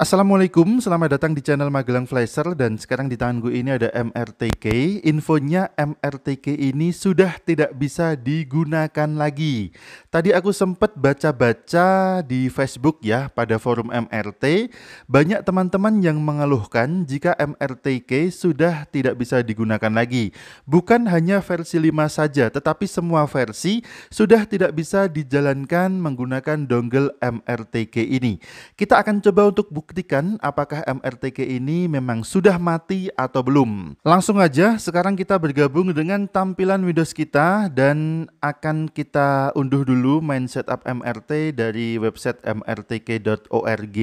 Assalamualaikum, selamat datang di channel Magelang Flasher dan sekarang di tangan gue ini ada MRTK. Infonya MRTK ini sudah tidak bisa digunakan lagi. Tadi aku sempat baca-baca di Facebook ya pada forum MRT, banyak teman-teman yang mengeluhkan jika MRTK sudah tidak bisa digunakan lagi. Bukan hanya versi 5 saja, tetapi semua versi sudah tidak bisa dijalankan menggunakan dongle MRTK ini. Kita akan coba untuk buka buktikan apakah MRTK ini memang sudah mati atau belum. Langsung aja sekarang kita bergabung dengan tampilan Windows kita dan akan kita unduh dulu main setup MRT dari website mrtk.org.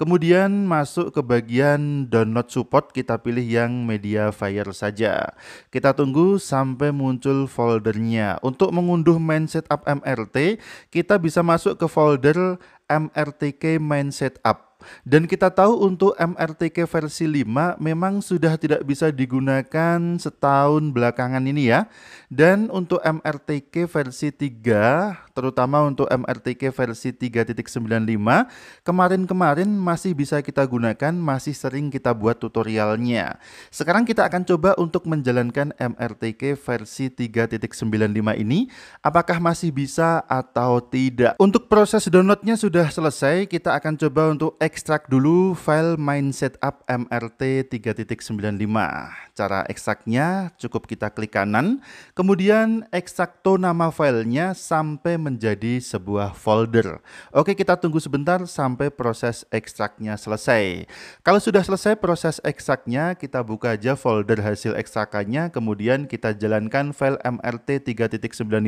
Kemudian masuk ke bagian download support, kita pilih yang media fire saja. Kita tunggu sampai muncul foldernya. Untuk mengunduh main setup MRT, kita bisa masuk ke folder MRTK main setup. Dan kita tahu untuk MRTK versi 5 memang sudah tidak bisa digunakan setahun belakangan ini ya. Dan untuk MRTK versi 3 terutama untuk MRTK versi 3.95. Kemarin-kemarin masih bisa kita gunakan, masih sering kita buat tutorialnya. Sekarang kita akan coba untuk menjalankan MRTK versi 3.95 ini, apakah masih bisa atau tidak. Untuk proses downloadnya sudah selesai, kita akan coba untuk ekstrak dulu file main setup MRT 3.95. Cara ekstraknya cukup kita klik kanan, kemudian ekstrak nama filenya sampai menjadi sebuah folder. Oke, kita tunggu sebentar sampai proses ekstraknya selesai. Kalau sudah selesai proses ekstraknya, kita buka aja folder hasil ekstrakannya, kemudian kita jalankan file MRT 3.95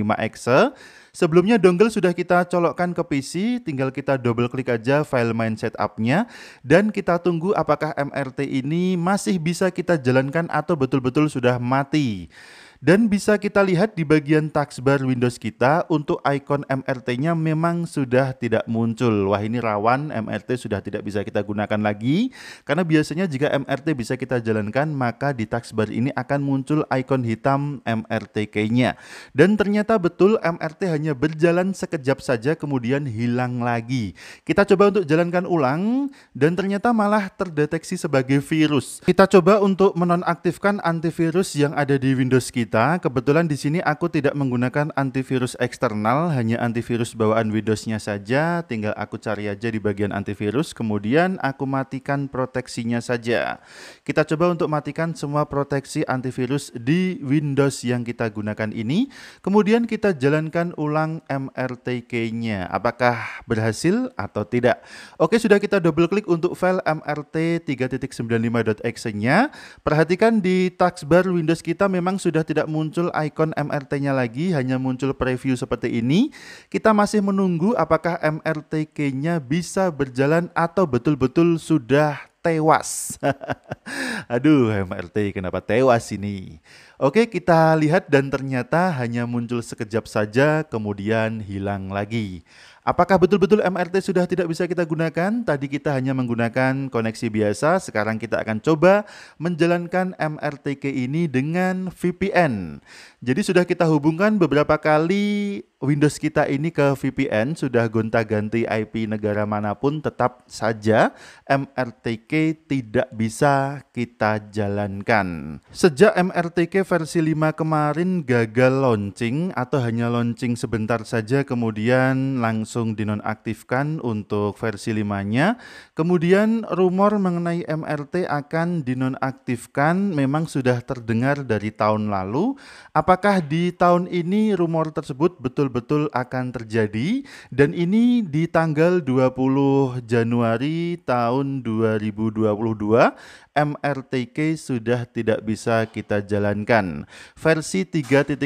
Sebelumnya dongle sudah kita colokkan ke PC, tinggal kita double klik aja file main setupnya dan kita tunggu apakah MRT ini masih bisa kita jalankan atau betul-betul sudah mati. Dan bisa kita lihat di bagian taskbar Windows kita untuk icon MRT-nya memang sudah tidak muncul. Wah ini rawan, MRT sudah tidak bisa kita gunakan lagi. Karena biasanya jika MRT bisa kita jalankan, maka di taskbar ini akan muncul icon hitam mrt nya Dan ternyata betul MRT hanya berjalan sekejap saja kemudian hilang lagi. Kita coba untuk jalankan ulang dan ternyata malah terdeteksi sebagai virus. Kita coba untuk menonaktifkan antivirus yang ada di Windows kita kebetulan di sini aku tidak menggunakan antivirus eksternal, hanya antivirus bawaan Windows-nya saja. Tinggal aku cari aja di bagian antivirus, kemudian aku matikan proteksinya saja. Kita coba untuk matikan semua proteksi antivirus di Windows yang kita gunakan ini. Kemudian kita jalankan ulang MRTK-nya. Apakah berhasil atau tidak? Oke, sudah kita double klik untuk file MRT 3.95.exe-nya. Perhatikan di taskbar Windows kita memang sudah tidak tidak muncul ikon MRT-nya lagi, hanya muncul preview seperti ini. Kita masih menunggu apakah MRTK-nya bisa berjalan atau betul-betul sudah tewas. Aduh, MRT kenapa tewas ini? Oke, kita lihat dan ternyata hanya muncul sekejap saja kemudian hilang lagi. Apakah betul-betul MRT sudah tidak bisa kita gunakan? Tadi kita hanya menggunakan koneksi biasa, sekarang kita akan coba menjalankan MRTK ini dengan VPN. Jadi sudah kita hubungkan beberapa kali Windows kita ini ke VPN, sudah gonta-ganti IP negara manapun tetap saja MRTK tidak bisa kita jalankan. Sejak MRTK versi 5 kemarin gagal launching atau hanya launching sebentar saja kemudian langsung dinonaktifkan untuk versi 5-nya. Kemudian rumor mengenai MRT akan dinonaktifkan memang sudah terdengar dari tahun lalu. Apakah di tahun ini rumor tersebut betul-betul akan terjadi? Dan ini di tanggal 20 Januari tahun 2022 MRTK sudah tidak bisa kita jalankan. Versi 3.95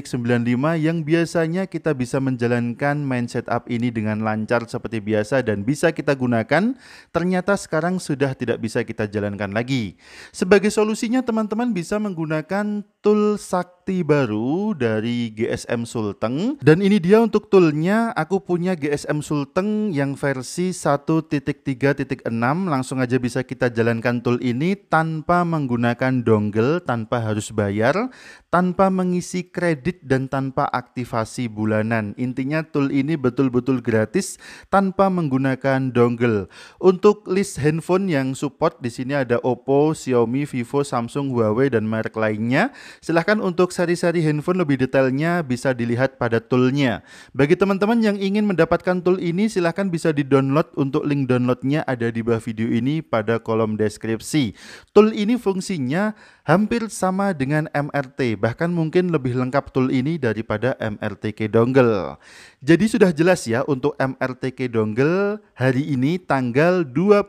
yang biasanya kita bisa menjalankan main setup ini dengan lancar seperti biasa dan bisa kita gunakan, ternyata sekarang sudah tidak bisa kita jalankan lagi. Sebagai solusinya teman-teman bisa menggunakan tool sak sakti baru dari GSM Sulteng dan ini dia untuk toolnya aku punya GSM Sulteng yang versi 1.3.6 langsung aja bisa kita jalankan tool ini tanpa menggunakan dongle tanpa harus bayar tanpa mengisi kredit dan tanpa aktivasi bulanan intinya tool ini betul-betul gratis tanpa menggunakan dongle untuk list handphone yang support di sini ada Oppo, Xiaomi, Vivo, Samsung, Huawei dan merek lainnya silahkan untuk sari-sari handphone lebih detailnya bisa dilihat pada toolnya. Bagi teman-teman yang ingin mendapatkan tool ini silahkan bisa di-download untuk link downloadnya ada di bawah video ini pada kolom deskripsi. Tool ini fungsinya hampir sama dengan MRT, bahkan mungkin lebih lengkap tool ini daripada MRTK dongle. Jadi sudah jelas ya untuk MRTK dongle hari ini tanggal 20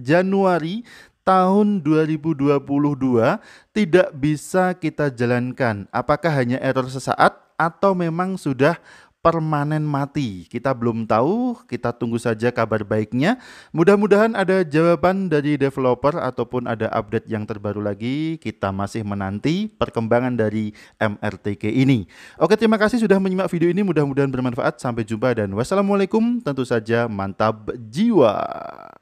Januari tahun 2022 tidak bisa kita jalankan? Apakah hanya error sesaat atau memang sudah permanen mati? Kita belum tahu, kita tunggu saja kabar baiknya. Mudah-mudahan ada jawaban dari developer ataupun ada update yang terbaru lagi. Kita masih menanti perkembangan dari MRTK ini. Oke, terima kasih sudah menyimak video ini. Mudah-mudahan bermanfaat. Sampai jumpa dan wassalamualaikum. Tentu saja mantap jiwa.